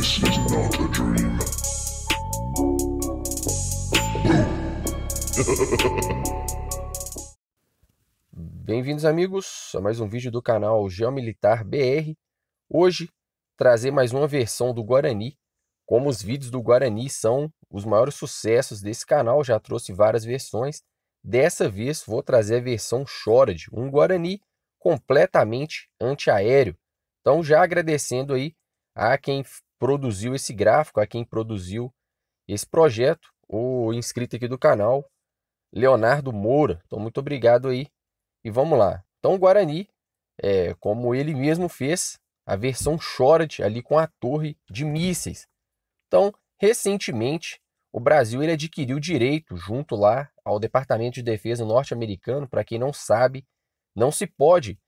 This is not a dream. Bem-vindos, amigos, a mais um vídeo do canal Geomilitar BR. Hoje, trazer mais uma versão do Guarani. Como os vídeos do Guarani são os maiores sucessos desse canal, já trouxe várias versões. Dessa vez, vou trazer a versão Shored, um Guarani completamente antiaéreo. Então, já agradecendo aí a quem produziu esse gráfico, a quem produziu esse projeto, o inscrito aqui do canal, Leonardo Moura. Então, muito obrigado aí e vamos lá. Então, o Guarani, é, como ele mesmo fez, a versão short ali com a torre de mísseis. Então, recentemente, o Brasil ele adquiriu direito junto lá ao Departamento de Defesa norte-americano. Para quem não sabe, não se pode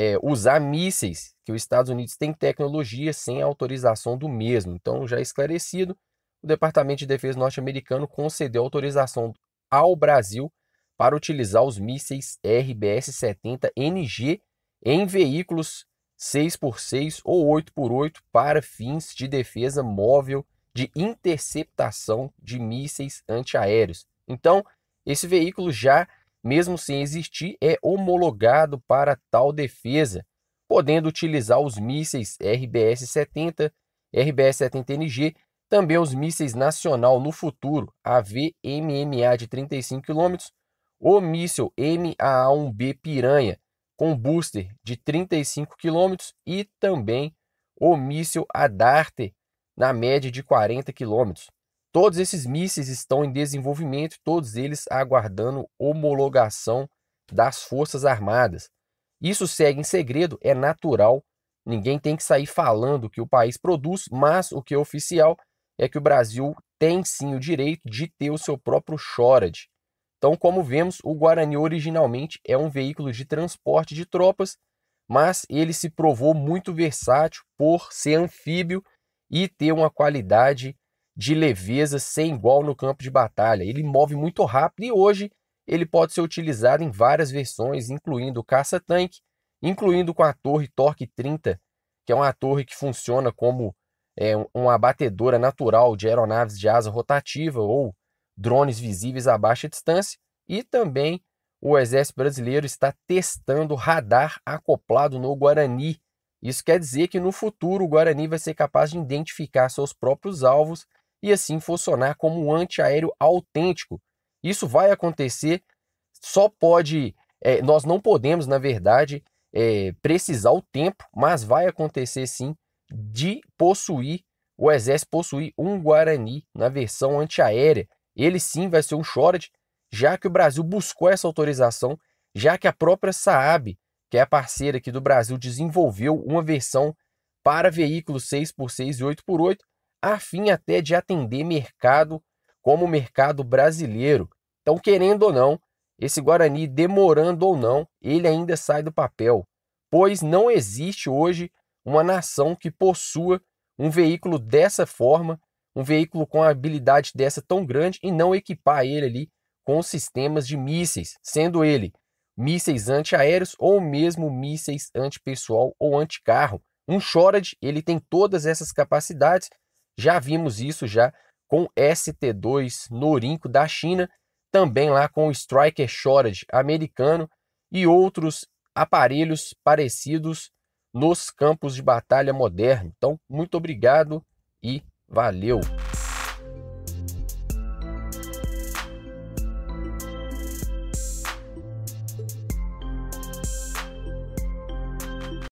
é, usar mísseis que os Estados Unidos têm tecnologia sem autorização do mesmo. Então, já é esclarecido, o Departamento de Defesa norte-americano concedeu autorização ao Brasil para utilizar os mísseis RBS-70NG em veículos 6x6 ou 8x8 para fins de defesa móvel de interceptação de mísseis antiaéreos. Então, esse veículo já mesmo sem existir, é homologado para tal defesa, podendo utilizar os mísseis RBS-70, RBS-70NG, também os mísseis Nacional no futuro, AVMMA de 35 km, o míssil MAA-1B Piranha, com booster de 35 km e também o míssil Adarte, na média de 40 km. Todos esses mísseis estão em desenvolvimento, todos eles aguardando homologação das Forças Armadas. Isso segue em segredo, é natural, ninguém tem que sair falando que o país produz, mas o que é oficial é que o Brasil tem sim o direito de ter o seu próprio Chorad. Então, como vemos, o Guarani originalmente é um veículo de transporte de tropas, mas ele se provou muito versátil por ser anfíbio e ter uma qualidade de leveza sem igual no campo de batalha. Ele move muito rápido e hoje ele pode ser utilizado em várias versões, incluindo caça-tanque, incluindo com a torre Torque 30, que é uma torre que funciona como é, uma abatedora natural de aeronaves de asa rotativa ou drones visíveis a baixa distância, e também o Exército Brasileiro está testando radar acoplado no Guarani. Isso quer dizer que no futuro o Guarani vai ser capaz de identificar seus próprios alvos e assim funcionar como um antiaéreo autêntico. Isso vai acontecer, só pode. É, nós não podemos, na verdade, é, precisar o tempo, mas vai acontecer sim de possuir, o exército possuir um Guarani na versão antiaérea. Ele sim vai ser um short, já que o Brasil buscou essa autorização, já que a própria Saab, que é a parceira aqui do Brasil, desenvolveu uma versão para veículos 6x6 e 8x8, a fim até de atender mercado como o mercado brasileiro. Então, querendo ou não, esse Guarani, demorando ou não, ele ainda sai do papel, pois não existe hoje uma nação que possua um veículo dessa forma, um veículo com a habilidade dessa tão grande e não equipar ele ali com sistemas de mísseis, sendo ele mísseis antiaéreos ou mesmo mísseis antipessoal ou anticarro. Um Shored, ele tem todas essas capacidades já vimos isso já com ST2 Norinco da China, também lá com o Striker Shortage americano e outros aparelhos parecidos nos campos de batalha moderno. Então, muito obrigado e valeu!